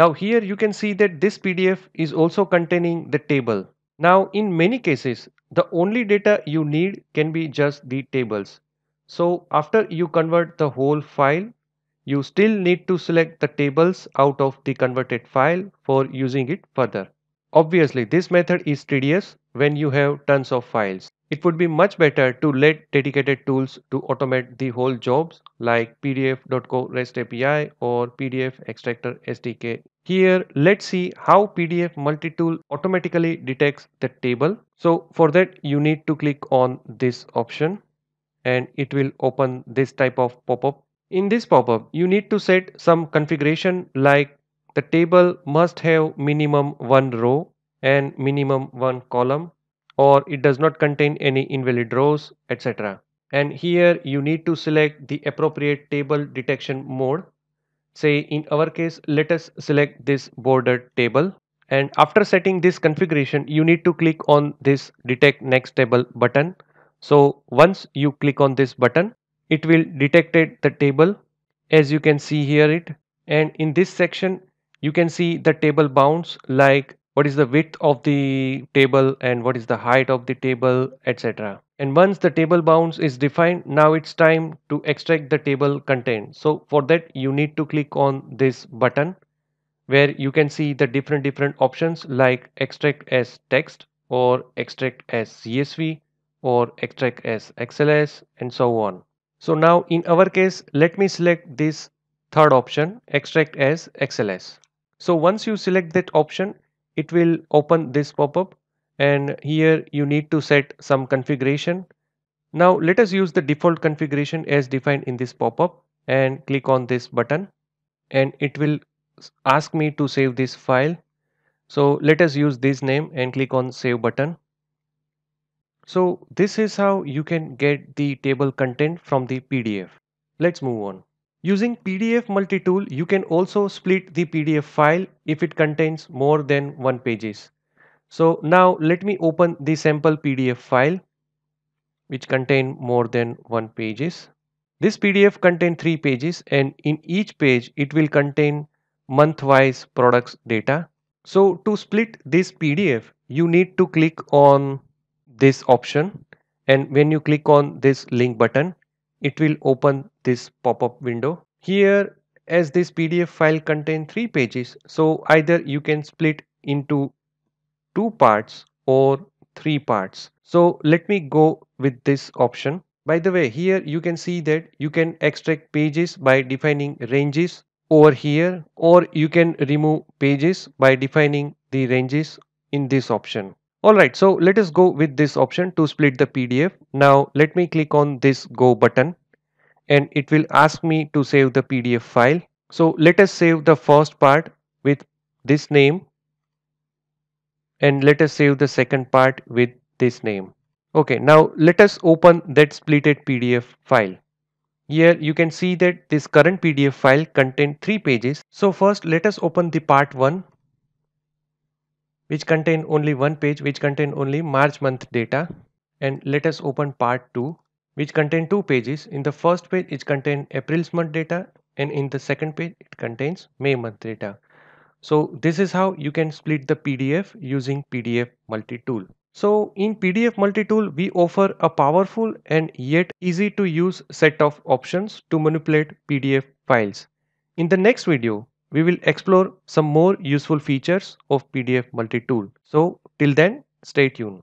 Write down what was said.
Now here you can see that this PDF is also containing the table. Now in many cases, the only data you need can be just the tables. So after you convert the whole file, you still need to select the tables out of the converted file for using it further. Obviously this method is tedious when you have tons of files. It would be much better to let dedicated tools to automate the whole jobs like pdf.co REST API or pdf extractor SDK. Here, let's see how PDF multi-tool automatically detects the table. So for that, you need to click on this option and it will open this type of pop-up. In this pop-up, you need to set some configuration like the table must have minimum one row and minimum one column or it does not contain any invalid rows etc. And here you need to select the appropriate table detection mode. Say in our case let us select this bordered table and after setting this configuration you need to click on this detect next table button. So once you click on this button it will detect the table as you can see here it and in this section you can see the table bounds like what is the width of the table and what is the height of the table etc and once the table bounds is defined now it's time to extract the table content so for that you need to click on this button where you can see the different different options like extract as text or extract as csv or extract as xls and so on so now in our case let me select this third option extract as xls so once you select that option it will open this pop-up and here you need to set some configuration. Now let us use the default configuration as defined in this pop-up and click on this button and it will ask me to save this file. So let us use this name and click on save button. So this is how you can get the table content from the PDF. Let's move on. Using PDF multi-tool, you can also split the PDF file if it contains more than one pages. So now let me open the sample PDF file which contain more than one pages. This PDF contain three pages and in each page it will contain month-wise products data. So to split this PDF, you need to click on this option and when you click on this link button, it will open this pop-up window. Here as this PDF file contains three pages so either you can split into two parts or three parts. So let me go with this option. By the way here you can see that you can extract pages by defining ranges over here or you can remove pages by defining the ranges in this option. Alright so let us go with this option to split the PDF. Now let me click on this go button and it will ask me to save the PDF file. So let us save the first part with this name and let us save the second part with this name. Okay, now let us open that splitted PDF file. Here you can see that this current PDF file contains three pages. So first let us open the part 1 which contain only one page which contain only March month data and let us open part 2 which contain two pages. In the first page, it contains April's month data and in the second page, it contains May month data. So this is how you can split the PDF using PDF multi-tool. So in PDF multi-tool, we offer a powerful and yet easy to use set of options to manipulate PDF files. In the next video, we will explore some more useful features of PDF multi-tool. So till then, stay tuned.